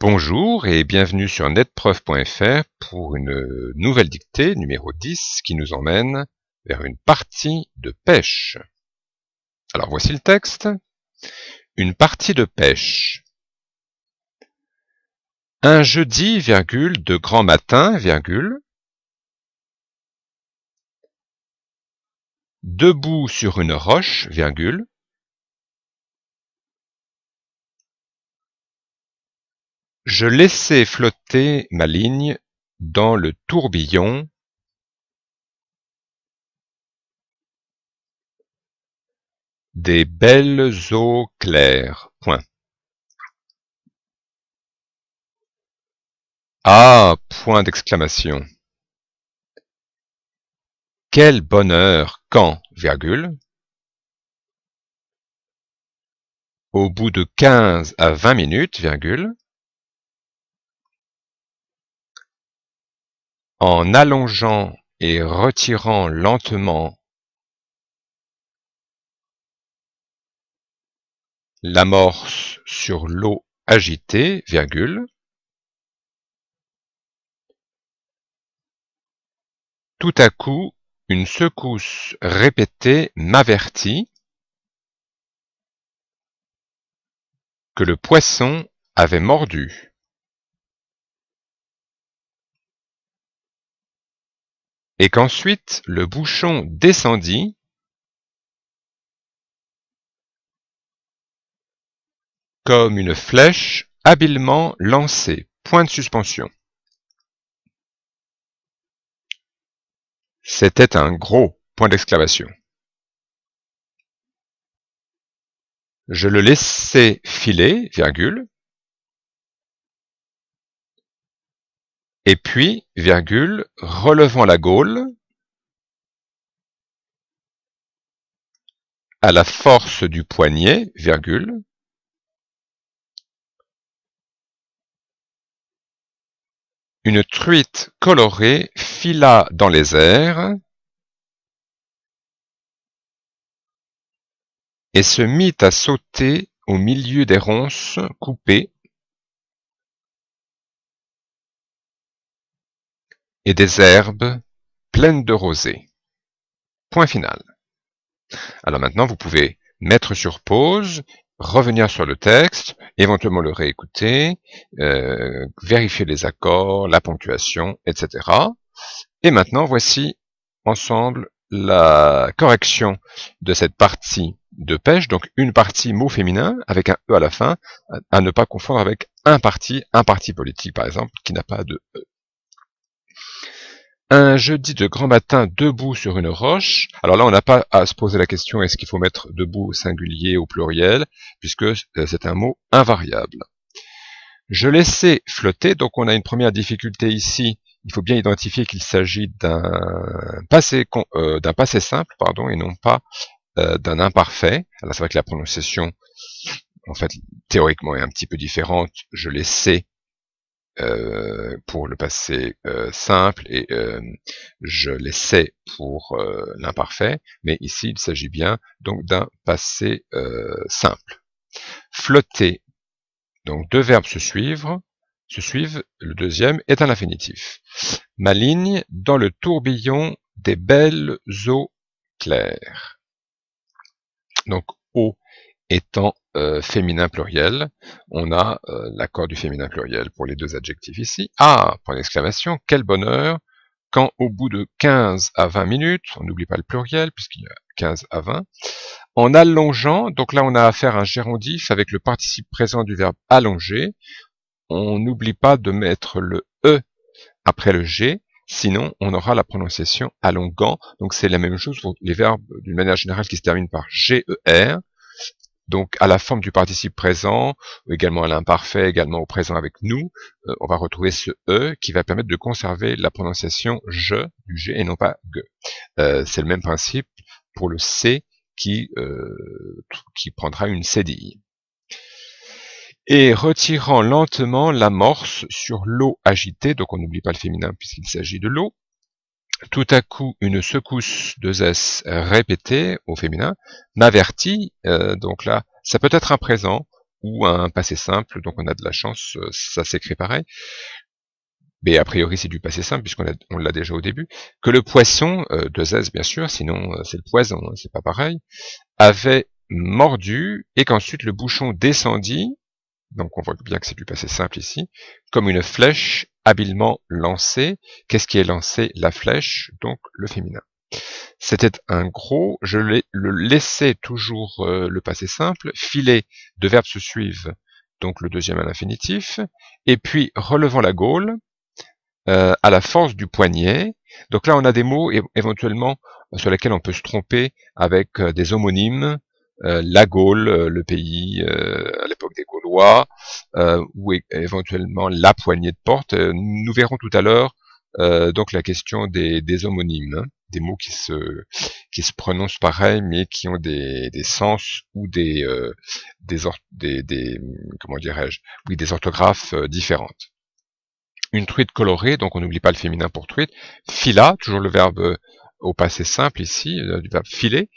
Bonjour et bienvenue sur netpreuve.fr pour une nouvelle dictée numéro 10 qui nous emmène vers une partie de pêche. Alors voici le texte. Une partie de pêche. Un jeudi, virgule, de grand matin, virgule. Debout sur une roche, virgule. Je laissais flotter ma ligne dans le tourbillon des belles eaux claires. Point. Ah Point d'exclamation. Quel bonheur quand, virgule, au bout de 15 à 20 minutes, virgule, en allongeant et retirant lentement l'amorce sur l'eau agitée, tout à coup une secousse répétée m'avertit que le poisson avait mordu. et qu'ensuite le bouchon descendit… comme une flèche habilement lancée. Point de suspension. C'était un gros point d'exclamation. Je le laissais filer, virgule, Et puis, virgule, relevant la Gaule à la force du poignet, virgule, une truite colorée fila dans les airs et se mit à sauter au milieu des ronces coupées et des herbes pleines de rosée. Point final. Alors maintenant, vous pouvez mettre sur pause, revenir sur le texte, éventuellement le réécouter, euh, vérifier les accords, la ponctuation, etc. Et maintenant, voici ensemble la correction de cette partie de pêche, donc une partie mot féminin avec un E à la fin, à ne pas confondre avec un parti, un parti politique par exemple, qui n'a pas de E un jeudi de grand matin debout sur une roche. Alors là, on n'a pas à se poser la question est-ce qu'il faut mettre debout au singulier ou au pluriel, puisque euh, c'est un mot invariable. Je laissais flotter, donc on a une première difficulté ici. Il faut bien identifier qu'il s'agit d'un passé, euh, passé simple, pardon, et non pas euh, d'un imparfait. Alors c'est vrai que la prononciation, en fait, théoriquement est un petit peu différente. Je laissais euh, pour le passé euh, simple et euh, je l'essaie sais pour l'imparfait, mais ici il s'agit bien donc d'un passé simple. Flotter. Donc deux verbes se suivent, se suivent, le deuxième est un infinitif. Ma ligne dans le tourbillon des belles eaux claires. Donc eau étant euh, féminin pluriel, on a euh, l'accord du féminin pluriel pour les deux adjectifs ici. Ah, point d'exclamation, quel bonheur quand au bout de 15 à 20 minutes, on n'oublie pas le pluriel puisqu'il y a 15 à 20, en allongeant, donc là on a affaire à un gérondif avec le participe présent du verbe allonger, on n'oublie pas de mettre le E après le G, Sinon, on aura la prononciation allongant. Donc, c'est la même chose pour les verbes d'une manière générale qui se terminent par GER. Donc à la forme du participe présent, également à l'imparfait, également au présent avec nous, euh, on va retrouver ce E qui va permettre de conserver la prononciation je du G et non pas G. Euh, c'est le même principe pour le C qui, euh, qui prendra une cédille. Et retirant lentement l'amorce sur l'eau agitée, donc on n'oublie pas le féminin puisqu'il s'agit de l'eau, tout à coup, une secousse de s répétée au féminin m'avertit. Euh, donc là, ça peut être un présent ou un passé simple. Donc on a de la chance, euh, ça s'écrit pareil. Mais a priori, c'est du passé simple puisqu'on l'a déjà au début. Que le poisson, euh, de zeste bien sûr, sinon c'est le poison, hein, c'est pas pareil, avait mordu et qu'ensuite le bouchon descendit donc on voit bien que c'est du passé simple ici, comme une flèche habilement lancée. Qu'est-ce qui est lancé La flèche, donc le féminin. C'était un gros, je le laissais toujours euh, le passé simple, filet, deux verbes se suivent, donc le deuxième à l'infinitif, et puis relevant la gaule, euh, à la force du poignet. Donc là on a des mots éventuellement sur lesquels on peut se tromper avec euh, des homonymes, euh, la Gaule, euh, le pays euh, à l'époque des Gaulois, ou éventuellement la poignée de porte. Nous verrons tout à l'heure donc la question des, homonymes, hein, des mots qui se, qui se prononcent pareil mais qui ont des, des sens ou des, des, des, comment dirais-je, oui des orthographes différentes une truite colorée, donc on n'oublie pas le féminin pour truite, phila, toujours le verbe au passé simple ici, du euh, verbe filer,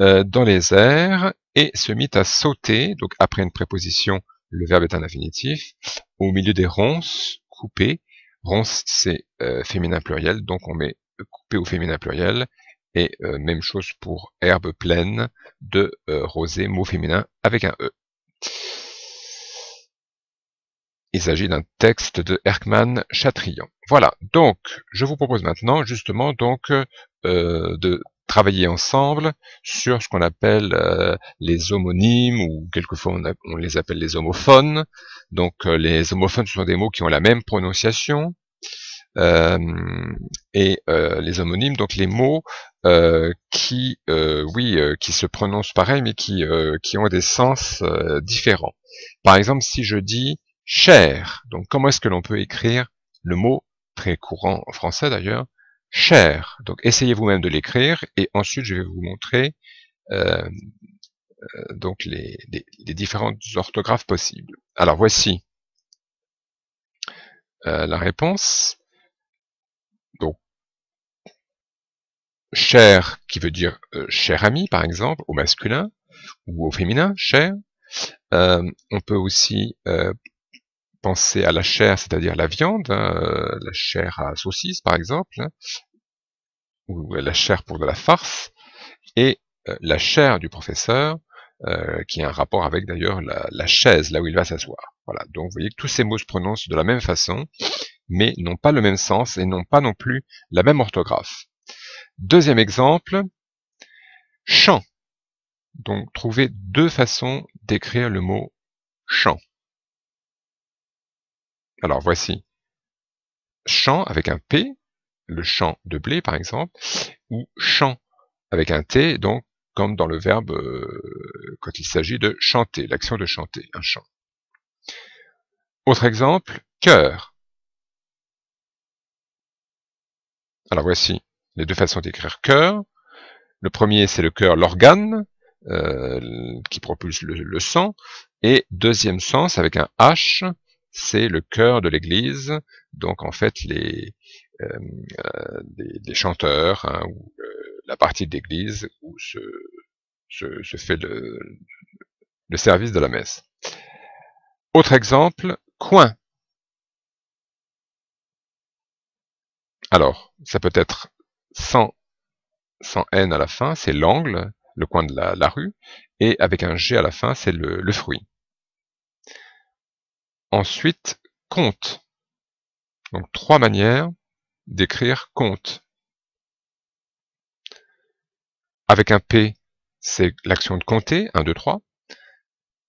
euh, dans les airs et se mit à sauter, donc après une préposition, le verbe est un infinitif, au milieu des ronces, coupées. Ronces, c'est euh, féminin pluriel, donc on met coupé au féminin pluriel, et même chose pour herbe pleine de rosée, mot féminin avec un E. Il s'agit d'un texte de Herkman Chatrian. Voilà, donc je vous propose maintenant justement donc euh, de travailler ensemble sur ce qu'on appelle euh, les homonymes ou quelquefois on, les appelle les homophones. Donc euh, les homophones ce sont des mots qui ont la même prononciation et les homonymes donc les mots qui oui qui se prononcent pareil mais qui qui ont des sens différents. Par exemple si je dis cher. Donc comment est-ce que l'on peut écrire le mot, très courant en français d'ailleurs, cher Donc essayez vous-même de l'écrire et ensuite je vais vous montrer euh, euh, donc les, différentes orthographes possibles. Alors voici euh, la réponse. Donc cher qui veut dire cher ami par exemple au masculin ou au féminin, cher. on peut aussi penser à la chair, c'est-à-dire la viande, hein, euh, la chair à saucisse par exemple, hein, ou la chair pour de la farce, et euh, la chair du professeur, euh, qui a un rapport avec d'ailleurs la, la, chaise, là où il va s'asseoir. Voilà, donc vous voyez que tous ces mots se prononcent de la même façon, mais n'ont pas le même sens et n'ont pas non plus la même orthographe. Deuxième exemple, chant. Donc trouver deux façons d'écrire le mot champ. Alors voici chant » avec un P, le chant » de blé par exemple, ou chant avec un T, donc comme dans le verbe euh, quand il s'agit de chanter, l'action de chanter, un chant. Autre exemple, cœur. Alors voici les deux façons d'écrire cœur. Le premier, c'est le cœur, l'organe euh, qui propulse le sang. Et deuxième sens, avec un H, c'est le cœur de l'église. Donc en fait, les, euh, euh, chanteurs hein, ou la partie de l'église où se, se, fait le, le service de la messe. Autre exemple, coin. Alors, ça peut être sans, sans N à la fin, c'est l'angle, le coin de la, la, rue, et avec un G à la fin, c'est le, le fruit. Ensuite compte. Donc trois manières d'écrire compte. Avec un P, c'est l'action de compter, 1, 2, 3.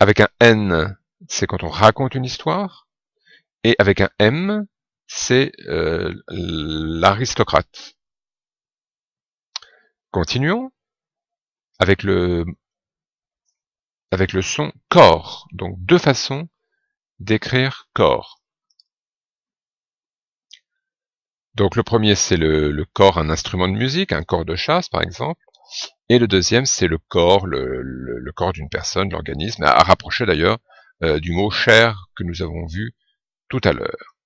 Avec un N, c'est quand on raconte une histoire. Et avec un M, c'est euh, l'aristocrate. Continuons avec le, avec le son corps. Donc deux façons d'écrire corps. Donc le premier, c'est le, corps, un instrument de musique, un corps de chasse par exemple. Et le deuxième, c'est le corps, le, corps d'une personne, l'organisme, à, rapprocher d'ailleurs euh, du mot chair que nous avons vu tout à l'heure.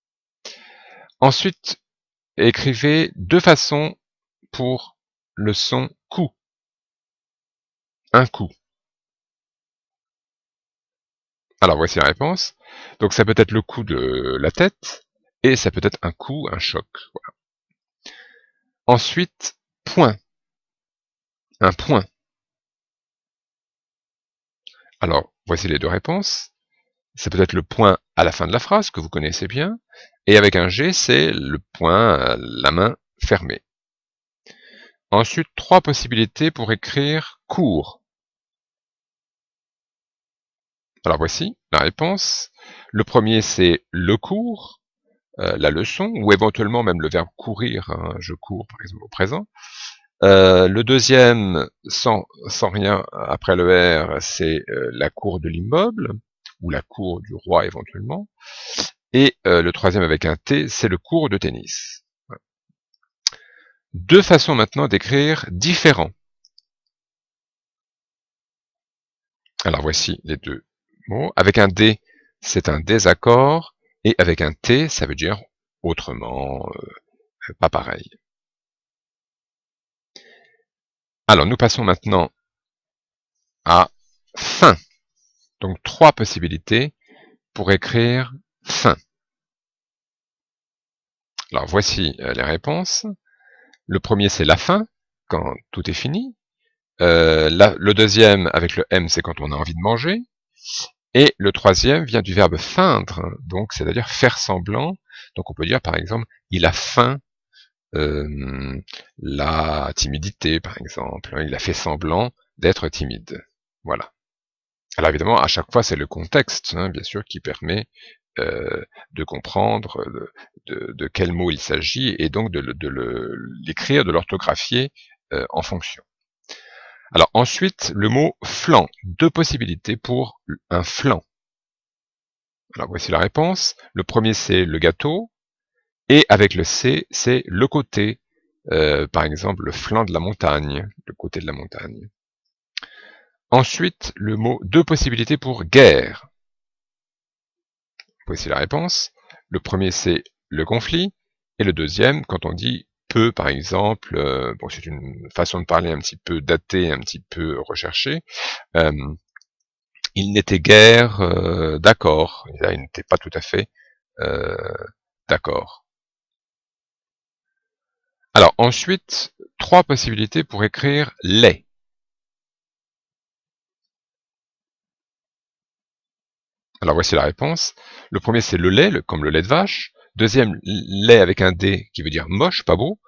Ensuite, écrivez deux façons pour le son coup. Un coup. Alors voici la réponse. Donc ça peut être le coup de la tête, et ça peut être un coup, un choc. Ensuite, point. Un point. Alors, voici les deux réponses. C'est peut-être le point à la fin de la phrase, que vous connaissez bien, et avec un G, c'est le point, la main fermée. Ensuite, trois possibilités pour écrire court. Alors voici la réponse. Le premier, c'est le cours, euh, la leçon, ou éventuellement même le verbe courir, hein, je cours par exemple au présent. Euh, le deuxième, sans, rien après le R, c'est euh, la cour de l'immeuble, ou la cour du roi éventuellement. Et le troisième avec un T, c'est le cours de tennis. Deux façons maintenant d'écrire différents. Alors voici les deux avec un D, c'est un désaccord, et avec un T, ça veut dire autrement, euh, pas pareil. Alors, nous passons maintenant à fin. Donc, trois possibilités pour écrire fin. Alors, voici euh, les réponses. Le premier, c'est la fin, quand tout est fini. Euh, le deuxième, avec le M, c'est quand on a envie de manger. Et le troisième vient du verbe feindre, donc c'est-à-dire faire semblant. Donc on peut dire par exemple il a faim euh, la timidité, par exemple. Hein, il a fait semblant d'être timide. Voilà. Alors évidemment, à chaque fois, c'est le contexte, hein, bien sûr, qui permet euh, de comprendre de, quel mot il s'agit et donc de, l'écrire, de l'orthographier euh, en fonction. Alors ensuite, le mot flanc. Deux possibilités pour un flanc. Alors voici la réponse. Le premier c'est le gâteau. Et avec le C, c'est le côté. Euh, par exemple, le flanc de la montagne. Le côté de la montagne. Ensuite, le mot deux possibilités pour guerre. Voici la réponse. Le premier c'est le conflit. Et le deuxième, quand on dit par exemple, euh, bon, c'est une façon de parler un petit peu datée, un petit peu recherchée, euh, il n'était guère euh, d'accord. il n'était pas tout à fait d'accord. Alors ensuite, trois possibilités pour écrire lait. Alors voici la réponse. Le premier c'est le lait, comme le lait de vache. Deuxième, lait avec un D qui veut dire moche, pas beau.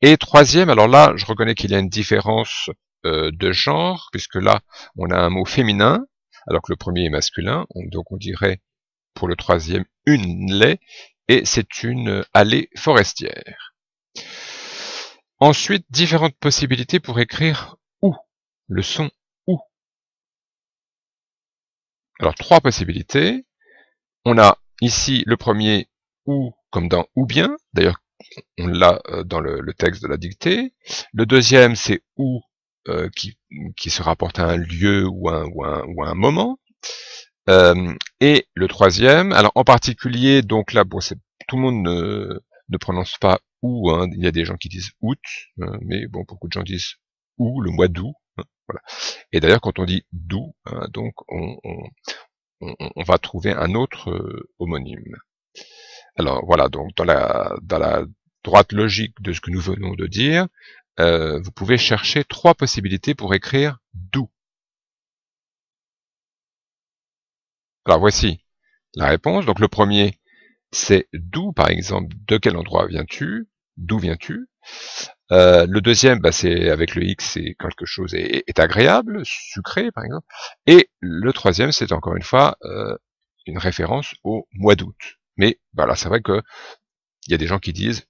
Et troisième, alors là, je reconnais qu'il y a une différence euh, de genre, puisque là, on a un mot féminin, alors que le premier est masculin. donc on dirait pour le troisième une lait, et c'est une euh, allée forestière. Ensuite, différentes possibilités pour écrire ou, le son ou. Alors trois possibilités. On a ici le premier ou comme dans ou bien, d'ailleurs on l'a euh, dans le, texte de la dictée. Le deuxième c'est ou euh, qui, qui, se rapporte à un lieu ou un, ou un, un moment. Euh, et le troisième, alors en particulier, donc là bon, tout le monde ne, ne prononce pas ou, hein. il y a des gens qui disent août, mais bon beaucoup de gens disent ou le mois d'août. Hein, voilà. Et d'ailleurs quand on dit d'où, hein, donc on, on va trouver un autre homonyme. Alors voilà, donc dans la, dans la droite logique de ce que nous venons de dire, euh, vous pouvez chercher trois possibilités pour écrire d'où. Alors voici la réponse. Donc le premier, c'est d'où, par exemple, de quel endroit viens-tu D'où viens-tu euh, Le deuxième, bah, c'est avec le X, c'est quelque chose est, agréable, sucré, par exemple. Et le troisième, c'est encore une fois euh, une référence au mois d'août. Mais voilà, bah, c'est vrai que il y a des gens qui disent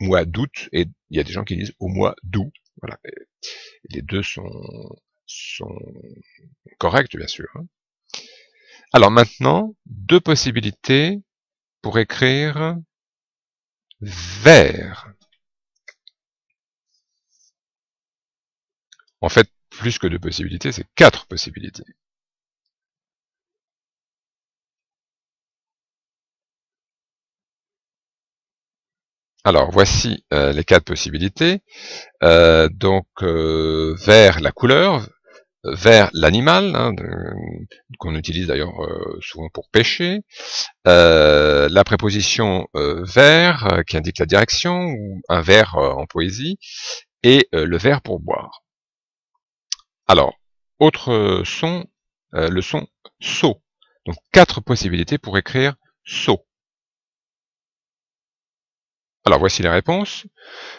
mois d'août et il y a des gens qui disent au mois d'août. Voilà. les deux sont, sont corrects, bien sûr. Hein. Alors maintenant, deux possibilités pour écrire vers. En fait, plus que deux possibilités, c'est quatre possibilités. Alors voici euh, les quatre possibilités. Euh, donc euh, vers la couleur, vers l'animal, hein, qu'on utilise d'ailleurs souvent pour pêcher, la préposition vers qui indique la direction, ou un vers en poésie, et le vers pour boire. Alors, autre son, le son saut. Donc quatre possibilités pour écrire saut. Alors voici les réponses.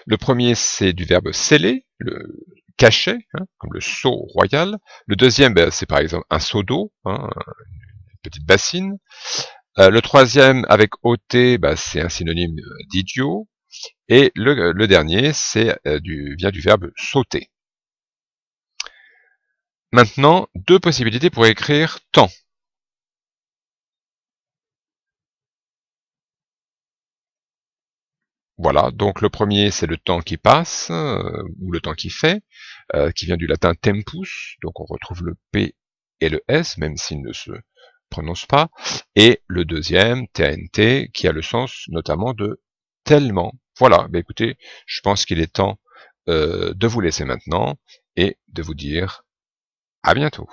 Le premier, c'est du verbe sceller, le cachet, hein, comme le seau royal. Le deuxième, ben, c'est par exemple un seau d'eau, hein, une petite bassine. Euh, le troisième, avec ôter, ben, c'est un synonyme d'idiot. Et le, dernier, c'est euh, du, vient du verbe sauter. Maintenant, deux possibilités pour écrire temps. Voilà, donc le premier c'est le temps qui passe, euh, ou le temps qui fait, euh, qui vient du latin tempus, donc on retrouve le P et le S, même s'ils ne se prononcent pas, et le deuxième, TNT, qui a le sens notamment de tellement. Voilà, Ben écoutez, je pense qu'il est temps euh, de vous laisser maintenant et de vous dire à bientôt.